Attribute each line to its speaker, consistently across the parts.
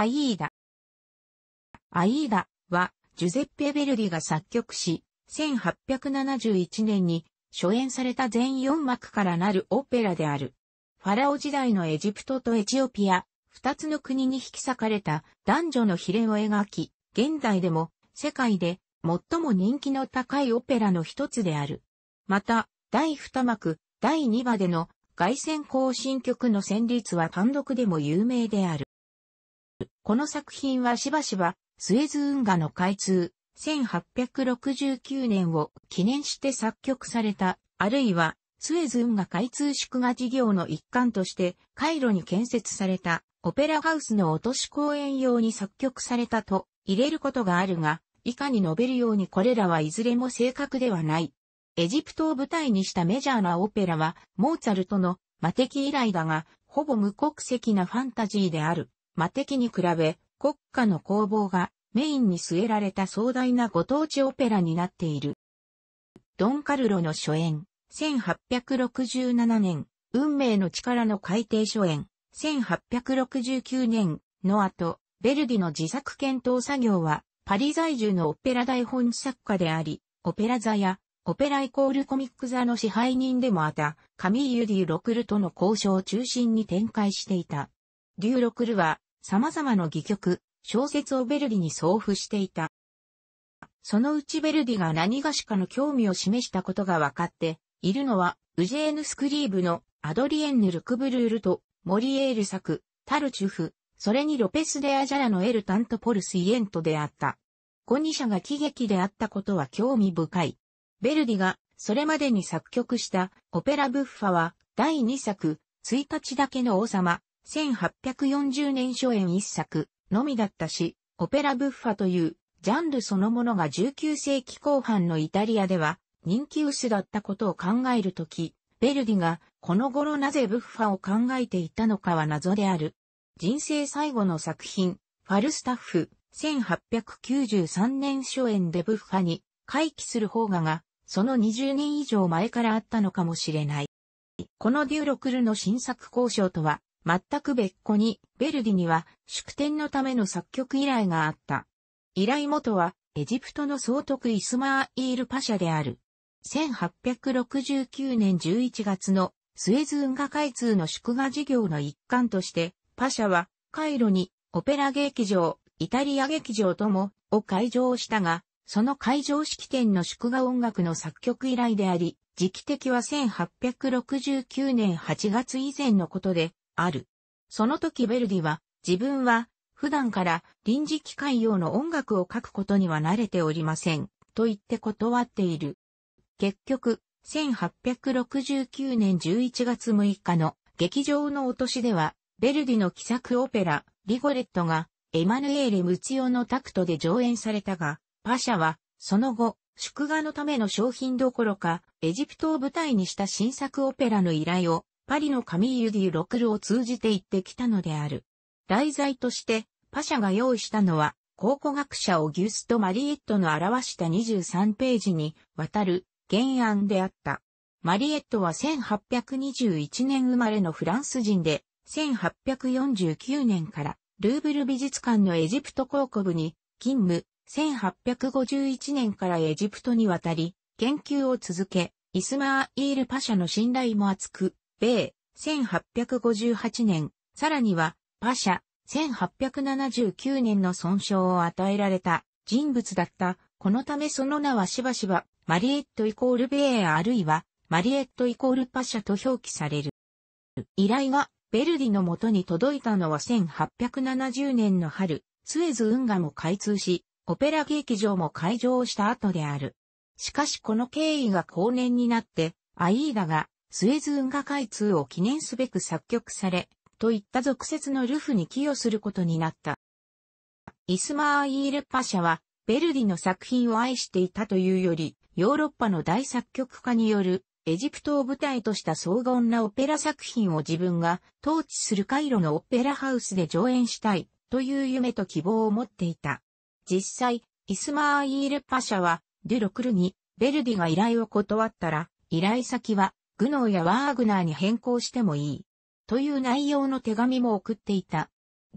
Speaker 1: アイーダ。アイーダは、ジュゼッペ・ベルディが作曲し、1871年に初演された全4幕からなるオペラである。ファラオ時代のエジプトとエチオピア、二つの国に引き裂かれた男女の比例を描き、現代でも世界で最も人気の高いオペラの一つである。また、第二幕、第二話での外戦行進曲の旋律は単独でも有名である。この作品はしばしば、スエズ運河の開通、1869年を記念して作曲された、あるいは、スエズ運河開通祝賀事業の一環として、カイロに建設された、オペラハウスの落とし公演用に作曲されたと入れることがあるが、以下に述べるようにこれらはいずれも正確ではない。エジプトを舞台にしたメジャーなオペラは、モーツァルトの魔敵以来だが、ほぼ無国籍なファンタジーである。魔的に比べ、国家の攻防がメインに据えられた壮大なご当地オペラになっている。ドン・カルロの初演、1867年、運命の力の改定初演、1869年の後、ベルディの自作検討作業は、パリ在住のオペラ台本作家であり、オペラ座や、オペライコールコミック座の支配人でもあった、カミーユ・デュ・ロクルとの交渉を中心に展開していた。デュ・ロクルは、様々な戯曲、小説をベルディに送付していた。そのうちベルディが何がしかの興味を示したことが分かっているのは、ウジェーヌ・スクリーブのアドリエンヌ・ルクブルールとモリエール作、タルチュフ、それにロペス・デ・アジャラのエル・タント・ポルス・イエントであった。ニシ社が喜劇であったことは興味深い。ベルディがそれまでに作曲したオペラ・ブッファは第2作、1日だけの王様、1840年初演一作のみだったし、オペラブッファというジャンルそのものが19世紀後半のイタリアでは人気薄だったことを考えるとき、ベルディがこの頃なぜブッファを考えていたのかは謎である。人生最後の作品、ファルスタッフ、1893年初演でブッファに回帰する方がが、その20年以上前からあったのかもしれない。このデューロクルの新作交渉とは、全く別個に、ベルディには祝典のための作曲依頼があった。依頼元は、エジプトの総督イスマーイールパシャである。1869年11月のスエズ運河開通の祝賀事業の一環として、パシャはカイロにオペラ劇場、イタリア劇場ともを会場したが、その会場式典の祝賀音楽の作曲依頼であり、時期的は1869年8月以前のことで、ある。その時ヴェルディは、自分は、普段から臨時機械用の音楽を書くことには慣れておりません、と言って断っている。結局、1869年11月6日の劇場の落としでは、ベルディの奇作オペラ、リゴレットが、エマヌエーレ・ムツヨのタクトで上演されたが、パシャは、その後、祝賀のための商品どころか、エジプトを舞台にした新作オペラの依頼をパリのカミーユ・ディ・ロクルを通じて行ってきたのである。題材として、パシャが用意したのは、考古学者オギュスト・マリエットの表した23ページにわたる原案であった。マリエットは1821年生まれのフランス人で、1849年からルーブル美術館のエジプト考古部に勤務、1851年からエジプトに渡り、研究を続け、イスマーイール・パシャの信頼も厚く、米、1858年、さらには、パシャ、1879年の損傷を与えられた人物だった。このためその名はしばしば、マリエットイコール米あるいは、マリエットイコールパシャと表記される。依頼が、ベルディの元に届いたのは1870年の春、スエズ運河も開通し、オペラ劇場も開場した後である。しかしこの経緯が後年になって、アイーダがスエズ運河開通を記念すべく作曲され、といった俗説のルフに寄与することになった。イスマーイール・パシャは、ベルディの作品を愛していたというより、ヨーロッパの大作曲家によるエジプトを舞台とした荘厳なオペラ作品を自分が統治するカイロのオペラハウスで上演したいという夢と希望を持っていた。実際、イスマーイール・パシャはデュロクルにベルディが依頼を断ったら、依頼先はグノーやワーグナーに変更してもいい。という内容の手紙も送っていた。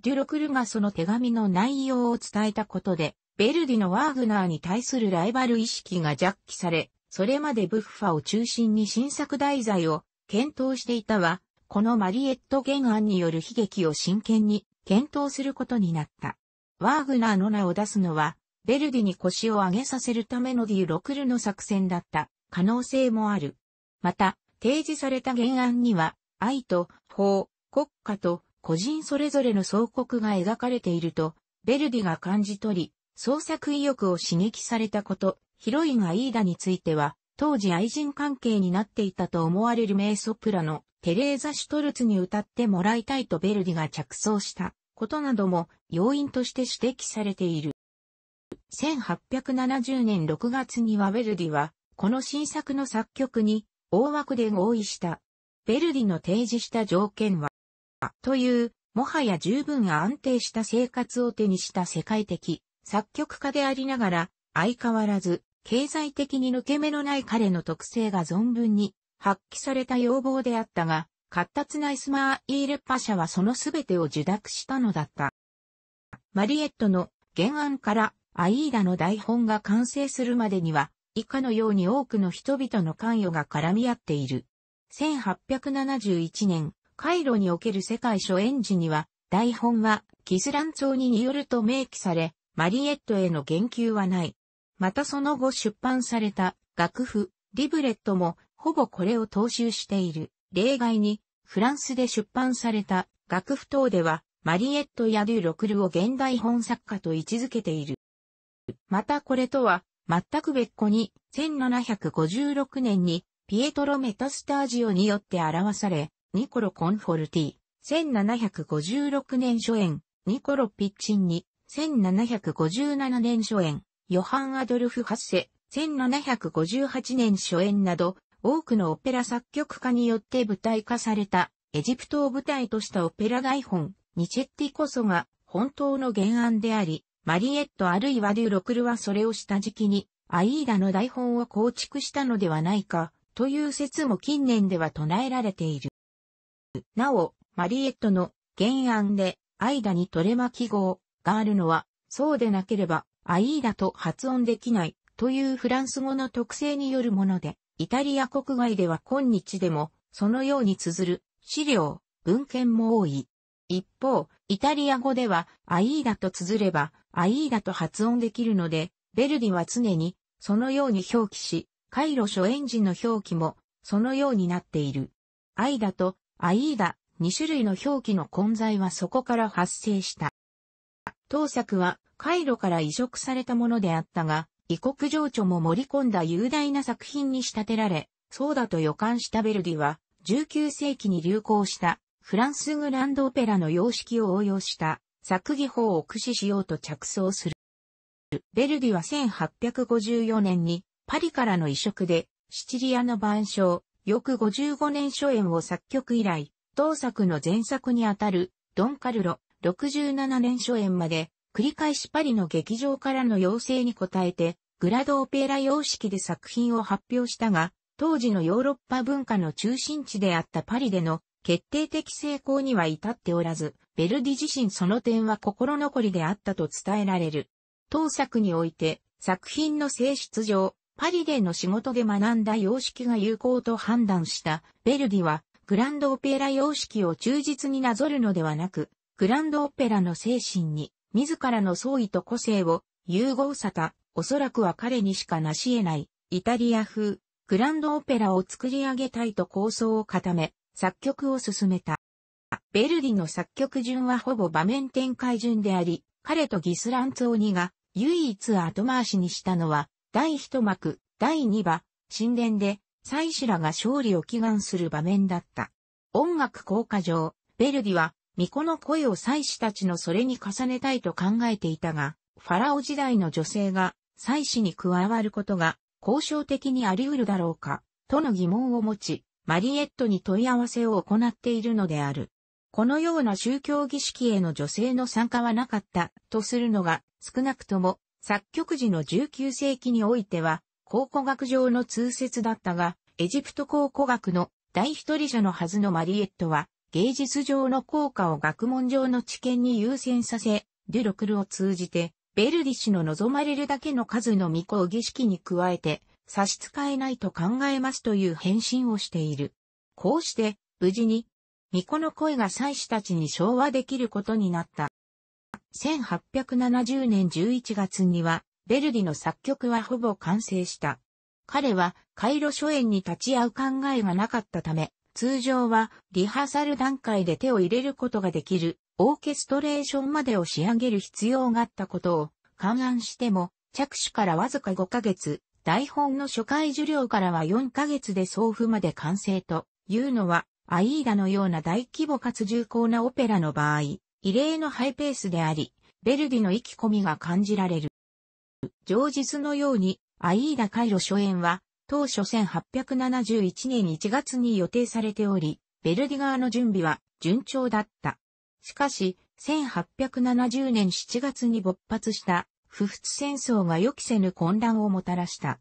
Speaker 1: デュロクルがその手紙の内容を伝えたことで、ベルディのワーグナーに対するライバル意識が弱気され、それまでブッファを中心に新作題材を検討していたは、このマリエット原案による悲劇を真剣に検討することになった。ワーグナーの名を出すのは、ベルディに腰を上げさせるためのデュロクルの作戦だった可能性もある。また、提示された原案には、愛と法、国家と個人それぞれの総国が描かれていると、ベルディが感じ取り、創作意欲を刺激されたこと、ヒロインアイーダについては、当時愛人関係になっていたと思われる名ソプラのテレーザ・シュトルツに歌ってもらいたいとベルディが着想したことなども要因として指摘されている。1870年6月にはベルディは、この新作の作曲に大枠で合意した。ベルディの提示した条件は、という、もはや十分安定した生活を手にした世界的作曲家でありながら、相変わらず経済的に抜け目のない彼の特性が存分に発揮された要望であったが、活発なイスマーイーレッパ社はその全てを受諾したのだった。マリエットの原案からアイーダの台本が完成するまでには以下のように多くの人々の関与が絡み合っている。1871年、カイロにおける世界初演時には、台本は、キズラン町にによると明記され、マリエットへの言及はない。またその後出版された、楽譜、リブレットも、ほぼこれを踏襲している。例外に、フランスで出版された、楽譜等では、マリエット・やデュ・ロクルを現代本作家と位置づけている。またこれとは、全く別個に、1756年に、ピエトロ・メタスタージオによって表され、ニコロ・コンフォルティ、1756年初演、ニコロ・ピッチンに、1757年初演、ヨハン・アドルフ・ハッセ、1758年初演など、多くのオペラ作曲家によって舞台化された、エジプトを舞台としたオペラ台本、ニチェッティこそが、本当の原案であり、マリエットあるいはデュロクルはそれを下敷きに、アイーダの台本を構築したのではないか、という説も近年では唱えられている。なお、マリエットの原案で、アイダにトレマ記号があるのは、そうでなければ、アイーダと発音できないというフランス語の特性によるもので、イタリア国外では今日でも、そのように綴る資料、文献も多い。一方、イタリア語では、アイーダと綴れば、アイーダと発音できるので、ベルディは常にそのように表記し、カイロ初演時の表記もそのようになっている。アイダとアイーダ2種類の表記の混在はそこから発生した。当作はカイロから移植されたものであったが、異国情緒も盛り込んだ雄大な作品に仕立てられ、そうだと予感したベルディは19世紀に流行したフランスグランドオペラの様式を応用した作技法を駆使しようと着想する。ベルディは1854年にパリからの移植でシチリアの晩鐘、翌55年初演を作曲以来、同作の前作にあたるドンカルロ67年初演まで繰り返しパリの劇場からの要請に応えてグラドオペラ様式で作品を発表したが、当時のヨーロッパ文化の中心地であったパリでの決定的成功には至っておらず、ベルディ自身その点は心残りであったと伝えられる。当作において、作品の性質上、パリでの仕事で学んだ様式が有効と判断したベルディは、グランドオペラ様式を忠実になぞるのではなく、グランドオペラの精神に、自らの創意と個性を、融合さた、おそらくは彼にしか成し得ない、イタリア風、グランドオペラを作り上げたいと構想を固め、作曲を進めた。ベルディの作曲順はほぼ場面展開順であり、彼とギスランツオニが唯一後回しにしたのは、第一幕、第二話、神殿で、祭司らが勝利を祈願する場面だった。音楽効果上、ベルディは、巫女の声を祭司たちのそれに重ねたいと考えていたが、ファラオ時代の女性が祭司に加わることが交渉的にあり得るだろうか、との疑問を持ち、マリエットに問い合わせを行っているのである。このような宗教儀式への女性の参加はなかったとするのが少なくとも作曲時の19世紀においては考古学上の通説だったがエジプト考古学の第一人者のはずのマリエットは芸術上の効果を学問上の知見に優先させ、デュロクルを通じて、ベルディ氏の望まれるだけの数の未女儀式に加えて、差し支えないと考えますという返信をしている。こうして、無事に、巫女の声が祭司たちに昭和できることになった。1870年11月には、ベルディの作曲はほぼ完成した。彼は、カイロ初演に立ち会う考えがなかったため、通常は、リハーサル段階で手を入れることができる、オーケストレーションまでを仕上げる必要があったことを、勘案しても、着手からわずか5ヶ月、台本の初回受領からは4ヶ月で送付まで完成というのは、アイーダのような大規模かつ重厚なオペラの場合、異例のハイペースであり、ベルディの意気込みが感じられる。上日のように、アイーダ回路初演は、当初1871年1月に予定されており、ベルディ側の準備は順調だった。しかし、1870年7月に勃発した不仏戦争が予期せぬ混乱をもたらした。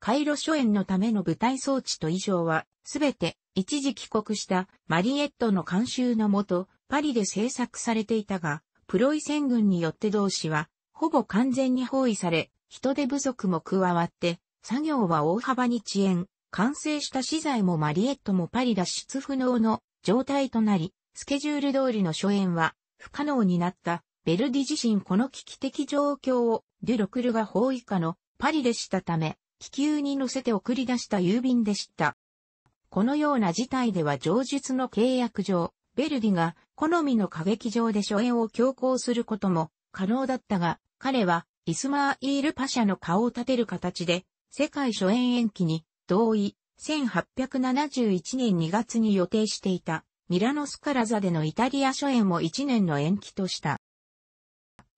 Speaker 1: 回路初演のための舞台装置と以上は、すべて一時帰国したマリエットの監修のもと、パリで制作されていたが、プロイセン軍によって同志は、ほぼ完全に包囲され、人手不足も加わって、作業は大幅に遅延、完成した資材もマリエットもパリ脱出不能の状態となり、スケジュール通りの初演は不可能になったベルディ自身この危機的状況をデュロクルが包囲下のパリでしたため、気球に乗せて送り出した郵便でした。このような事態では上述の契約上、ベルディが好みの歌劇場で初演を強行することも可能だったが、彼はイスマーイール・パシャの顔を立てる形で世界初演延期に同意1871年2月に予定していたミラノスカラザでのイタリア初演を1年の延期とした。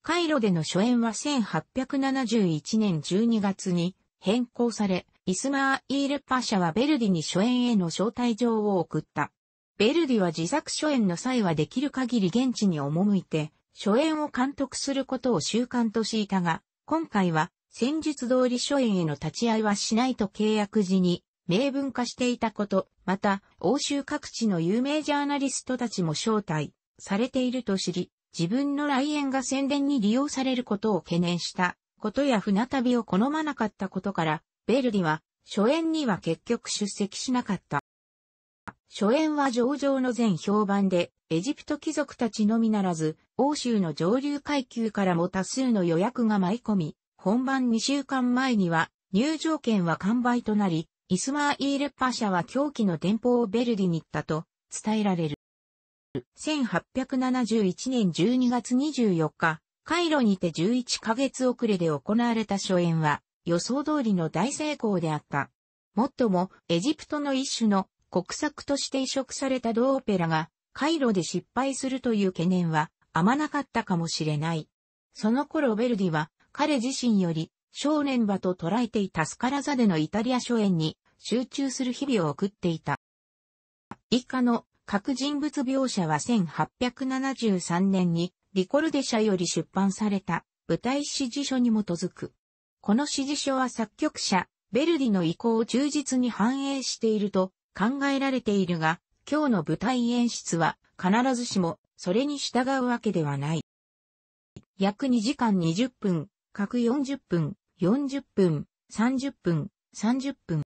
Speaker 1: カイロでの初演は1871年12月に変更され、イスマーイールパシャはベルディに初演への招待状を送った。ベルディは自作初演の際はできる限り現地に赴いて、初演を監督することを習慣としいたが、今回は戦術通り初演への立ち会いはしないと契約時に明文化していたこと、また、欧州各地の有名ジャーナリストたちも招待されていると知り、自分の来園が宣伝に利用されることを懸念したことや船旅を好まなかったことから、ベルディは初演には結局出席しなかった。初演は上場の全評判で、エジプト貴族たちのみならず、欧州の上流階級からも多数の予約が舞い込み、本番2週間前には入場券は完売となり、イスマーイール・パ社は狂気の電報をベルディに行ったと伝えられる。1871年12月24日、カイロにて11ヶ月遅れで行われた初演は、予想通りの大成功であった。もっとも、エジプトの一種の国策として移植された同オペラが、カイロで失敗するという懸念は、あまなかったかもしれない。その頃ベェルディは、彼自身より、少年場と捉えていたスカラザでのイタリア初演に、集中する日々を送っていた。以下の各人物描写は1873年にリコルデ社より出版された舞台指示書に基づく。この指示書は作曲者、ベルディの意向を忠実に反映していると考えられているが、今日の舞台演出は必ずしもそれに従うわけではない。約2時間20分、各40分、40分、30分、30分、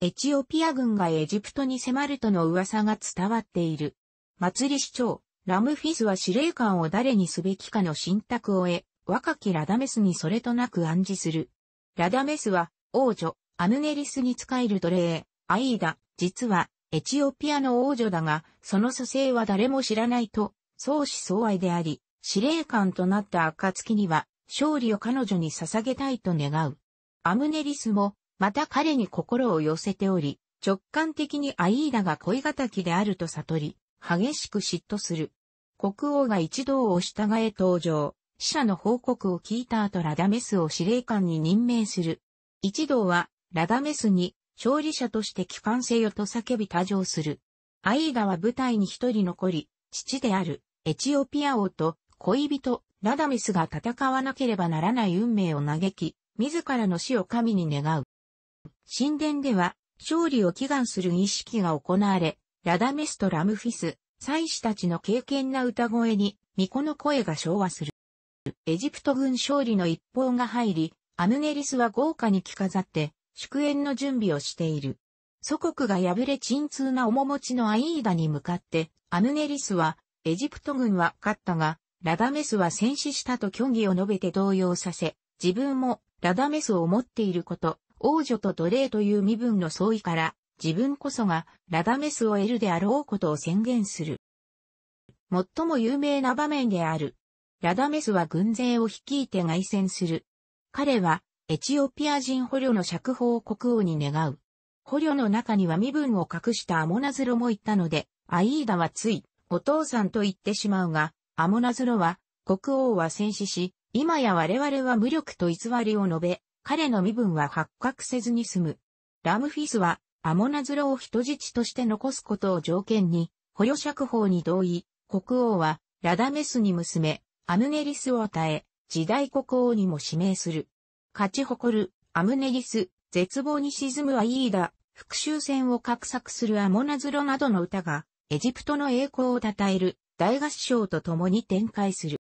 Speaker 1: エチオピア軍がエジプトに迫るとの噂が伝わっている。祭り市長、ラムフィスは司令官を誰にすべきかの信託を得、若きラダメスにそれとなく暗示する。ラダメスは、王女、アヌネリスに仕える奴隷、アイーダ、実は、エチオピアの王女だが、その蘇生は誰も知らないと、相思相愛であり、司令官となった暁には、勝利を彼女に捧げたいと願う。アムネリスも、また彼に心を寄せており、直感的にアイーダが恋敵であると悟り、激しく嫉妬する。国王が一同を従え登場、死者の報告を聞いた後ラダメスを司令官に任命する。一同は、ラダメスに、勝利者として帰還せよと叫び多情する。アイーダは舞台に一人残り、父である、エチオピア王と、恋人、ラダメスが戦わなければならない運命を嘆き、自らの死を神に願う。神殿では、勝利を祈願する儀式が行われ、ラダメスとラムフィス、祭司たちの敬虔な歌声に、巫女の声が昭和する。エジプト軍勝利の一報が入り、アムネリスは豪華に着飾って、祝宴の準備をしている。祖国が破れ鎮痛な面持ちのアイーダに向かって、アムネリスは、エジプト軍は勝ったが、ラダメスは戦死したと虚偽を述べて動揺させ、自分もラダメスを持っていること、王女と奴隷という身分の相違から、自分こそがラダメスを得るであろうことを宣言する。最も有名な場面である。ラダメスは軍勢を率いて凱旋する。彼は、エチオピア人捕虜の釈放を国王に願う。捕虜の中には身分を隠したアモナズロもいたので、アイーダはつい、お父さんと言ってしまうが、アモナズロは、国王は戦死し、今や我々は無力と偽りを述べ、彼の身分は発覚せずに済む。ラムフィスは、アモナズロを人質として残すことを条件に、捕虜釈放に同意、国王は、ラダメスに娘、アムネリスを与え、時代国王にも指名する。勝ち誇る、アムネリス、絶望に沈むアイーダ、復讐戦を画策するアモナズロなどの歌が、エジプトの栄光を称える、大合唱と共に展開する。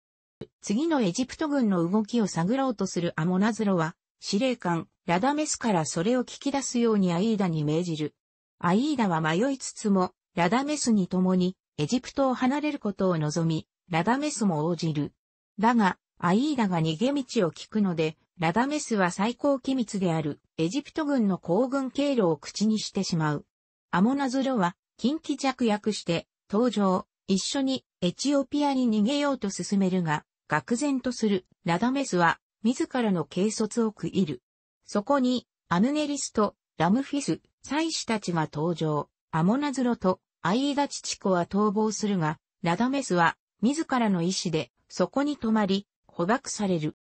Speaker 1: 次のエジプト軍の動きを探ろうとするアモナズロは、司令官、ラダメスからそれを聞き出すようにアイーダに命じる。アイーダは迷いつつも、ラダメスに共に、エジプトを離れることを望み、ラダメスも応じる。だが、アイーダが逃げ道を聞くので、ラダメスは最高機密である、エジプト軍の行軍経路を口にしてしまう。アモナズロは、近畿弱訳して、登場、一緒にエチオピアに逃げようと進めるが、愕然とする、ラダメスは自らの軽率を区いる。そこに、アムネリスと、ラムフィス、祭司たちが登場。アモナズロと、アイーダチチコは逃亡するが、ラダメスは、自らの意志で、そこに止まり、捕獲される。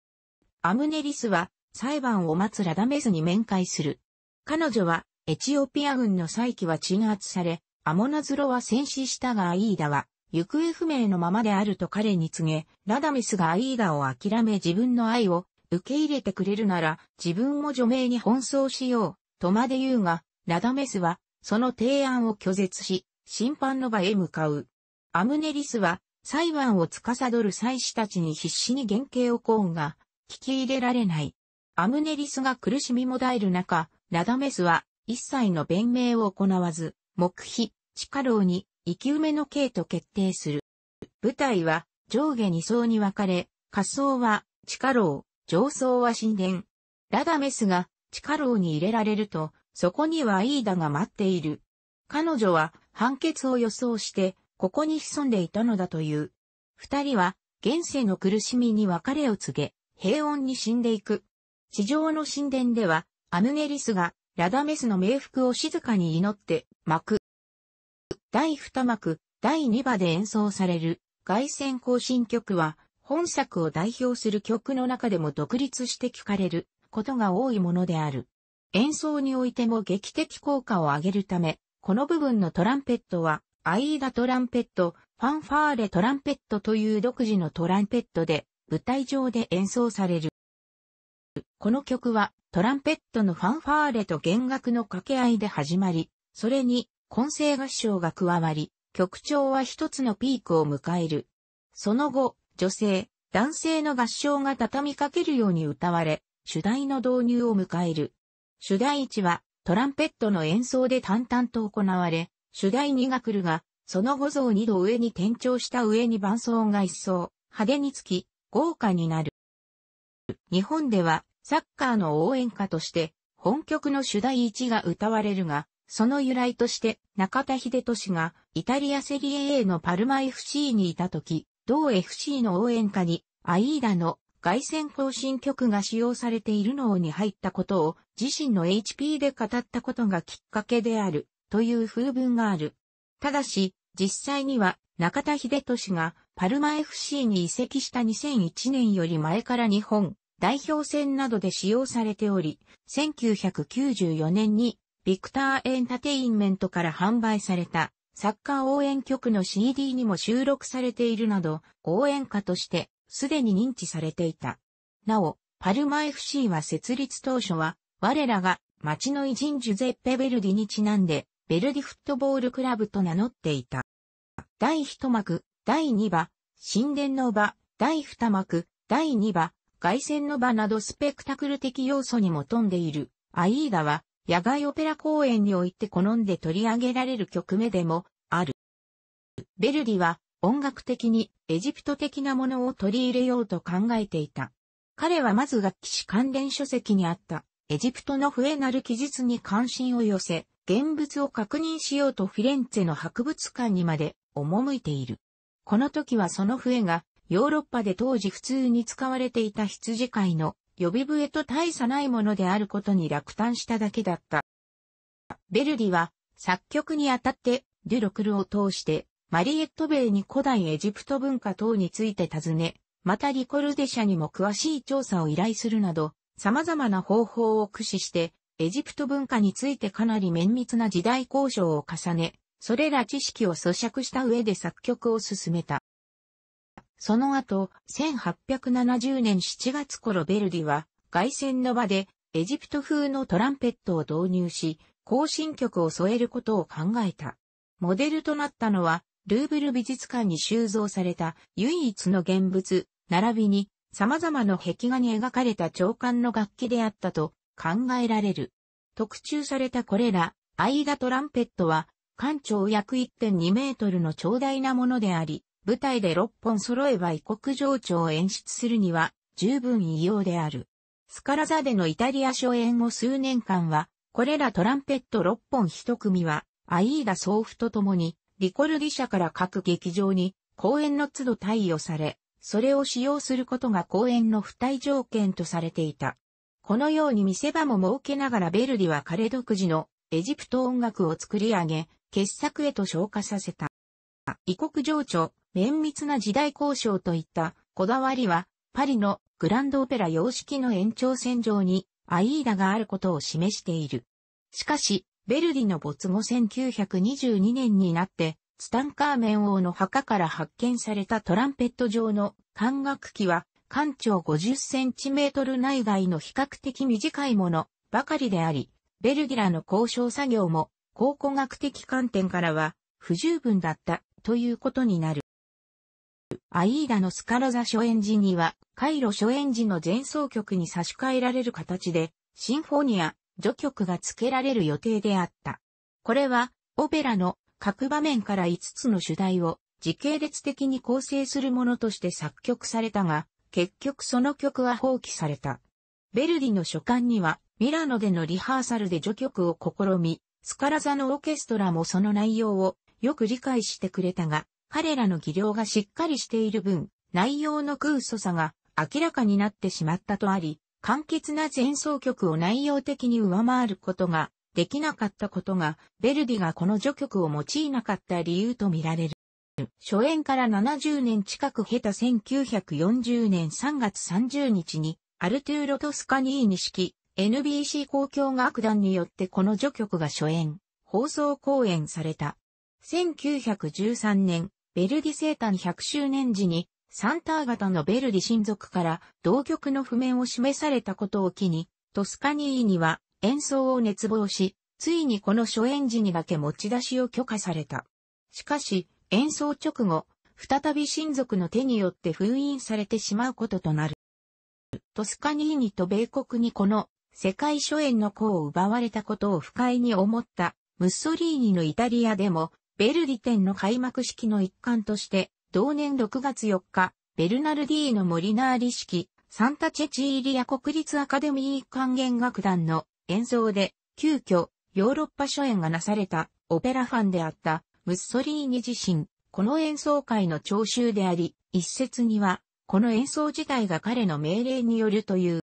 Speaker 1: アムネリスは、裁判を待つラダメスに面会する。彼女は、エチオピア軍の再起は鎮圧され、アモナズロは戦死したがアイーダは、行方不明のままであると彼に告げ、ラダメスがアイーダを諦め自分の愛を受け入れてくれるなら自分も除名に奔走しよう、とまで言うが、ラダメスは、その提案を拒絶し、審判の場へ向かう。アムネリスは、裁判を司る祭司たちに必死に原型をコうが、聞き入れられない。アムネリスが苦しみもだえる中、ラダメスは、一切の弁明を行わず、黙秘、地下牢に、生き埋めの刑と決定する。舞台は、上下二層に分かれ、仮想は、地下牢、上層は神殿。ラダメスが地下牢に入れられると、そこにはイーダが待っている。彼女は判決を予想して、ここに潜んでいたのだという。二人は、現世の苦しみに別れを告げ、平穏に死んでいく。地上の神殿では、アヌネリスが、ラダメスの冥福を静かに祈って、巻く。第二幕、第二場で演奏される、外旋行進曲は、本作を代表する曲の中でも独立して聴かれることが多いものである。演奏においても劇的効果を上げるため、この部分のトランペットは、アイーダトランペット、ファンファーレトランペットという独自のトランペットで、舞台上で演奏される。この曲は、トランペットのファンファーレと弦楽の掛け合いで始まり、それに、混声合唱が加わり、曲調は一つのピークを迎える。その後、女性、男性の合唱が畳みかけるように歌われ、主題の導入を迎える。主題1は、トランペットの演奏で淡々と行われ、主題2が来るが、その5像2度上に転調した上に伴奏が一層、派手につき、豪華になる。日本では、サッカーの応援歌として、本曲の主題1が歌われるが、その由来として、中田秀俊が、イタリアセリエ A のパルマ FC にいた時、同 FC の応援歌に、アイーダの外線行進曲が使用されているのに入ったことを自身の HP で語ったことがきっかけであるという風文がある。ただし、実際には中田秀俊がパルマ FC に移籍した2001年より前から日本代表戦などで使用されており、1994年にビクターエンタテインメントから販売されたサッカー応援曲の CD にも収録されているなど、応援歌としてすでに認知されていた。なお、パルマ FC は設立当初は、我らが町の偉人ジュゼッペ・ベルディにちなんで、ベルディフットボールクラブと名乗っていた。第一幕、第二場、神殿の場、第二幕、第二場、外線の場などスペクタクル的要素にも富んでいる。アイーダは、野外オペラ公演において好んで取り上げられる曲目でもある。ヴェルディは音楽的にエジプト的なものを取り入れようと考えていた。彼はまず楽器師関連書籍にあったエジプトの笛なる記述に関心を寄せ、現物を確認しようとフィレンツェの博物館にまで赴いている。この時はその笛がヨーロッパで当時普通に使われていた羊飼いの呼び笛と大差ないものであることに落胆しただけだった。ベルディは作曲にあたってデュロクルを通してマリエット米に古代エジプト文化等について尋ね、またリコルデ社にも詳しい調査を依頼するなど、様々な方法を駆使して、エジプト文化についてかなり綿密な時代交渉を重ね、それら知識を咀嚼した上で作曲を進めた。その後、1870年7月頃ベルディは、外戦の場で、エジプト風のトランペットを導入し、行進曲を添えることを考えた。モデルとなったのは、ルーブル美術館に収蔵された唯一の現物、並びに様々な壁画に描かれた長官の楽器であったと考えられる。特注されたこれら、アイダトランペットは、艦長約1.2メートルの長大なものであり、舞台で6本揃えば異国情緒を演出するには十分異様である。スカラザでのイタリア初演後数年間は、これらトランペット6本一組は、アイーダーフと共に、リコルディ社から各劇場に公演の都度対応され、それを使用することが公演の付帯条件とされていた。このように見せ場も設けながらベルディは彼独自のエジプト音楽を作り上げ、傑作へと昇華させた。異国情緒、綿密な時代交渉といったこだわりは、パリのグランドオペラ様式の延長線上にアイーダがあることを示している。しかし、ベルディの没後1922年になって、ツタンカーメン王の墓から発見されたトランペット状の管楽器は、艦長50センチメートル内外の比較的短いものばかりであり、ベルディラの交渉作業も考古学的観点からは不十分だったということになる。アイーダのスカラザ初演時には、カイロ初演時の前奏曲に差し替えられる形で、シンフォニア、序曲が付けられる予定であった。これは、オペラの各場面から5つの主題を時系列的に構成するものとして作曲されたが、結局その曲は放棄された。ベルディの書簡には、ミラノでのリハーサルで序曲を試み、スカラ座のオーケストラもその内容をよく理解してくれたが、彼らの技量がしっかりしている分、内容の空疎さが明らかになってしまったとあり、簡潔な前奏曲を内容的に上回ることができなかったことが、ベルディがこの序曲を用いなかった理由とみられる。初演から70年近く経た1940年3月30日に、アルトゥーロ・トスカニーニ式 NBC 公共楽団によってこの序曲が初演、放送公演された。1913年、ベルディ生誕100周年時に、サンター型のベルディ親族から同曲の譜面を示されたことを機に、トスカニーニは演奏を熱望し、ついにこの初演時にだけ持ち出しを許可された。しかし、演奏直後、再び親族の手によって封印されてしまうこととなる。トスカニーニと米国にこの世界初演の子を奪われたことを不快に思ったムッソリーニのイタリアでもベルディ展の開幕式の一環として、同年6月4日、ベルナルディーノ・モリナーリ式、サンタチェチーリア国立アカデミー管弦楽団の演奏で、急遽、ヨーロッパ初演がなされた、オペラファンであった、ムッソリーニ自身、この演奏会の聴衆であり、一説には、この演奏自体が彼の命令によるという。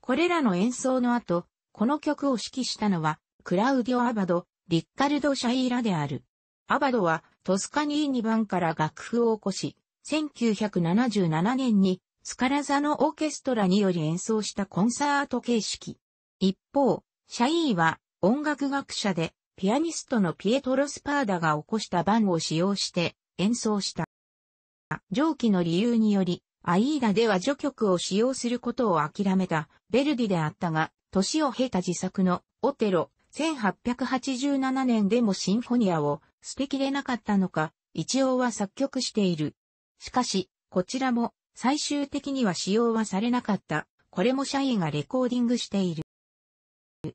Speaker 1: これらの演奏の後、この曲を指揮したのは、クラウディオ・アバド、リッカルド・シャイラである。アバドはトスカニーニ版から楽譜を起こし、1977年にスカラ座のオーケストラにより演奏したコンサート形式。一方、シャイーは音楽学者でピアニストのピエトロ・スパーダが起こした番を使用して演奏した。上記の理由により、アイーダでは序曲を使用することを諦めた、ベルディであったが、年を経た自作の、オテロ、1887年でもシンフォニアを捨てきれなかったのか、一応は作曲している。しかし、こちらも最終的には使用はされなかった。これも社員がレコーディングしている。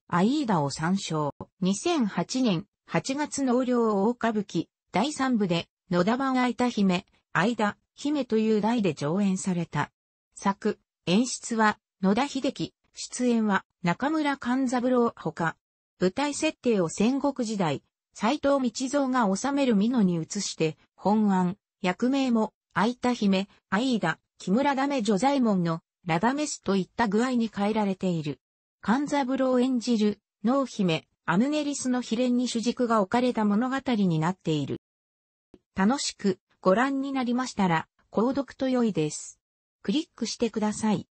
Speaker 1: アイーダを参照。2008年8月納涼大歌舞伎第3部で野田版愛田姫、愛田姫という題で上演された。作、演出は野田秀樹、出演は中村勘三郎ほか、舞台設定を戦国時代、斎藤道蔵が治める美濃に移して、本案、役名も、愛田姫、愛田、木村ダメ女左衛門の、ラダメスといった具合に変えられている。勘三郎演じる、濃姫、アヌネリスの秘伝に主軸が置かれた物語になっている。楽しくご覧になりましたら、購読と良いです。クリックしてください。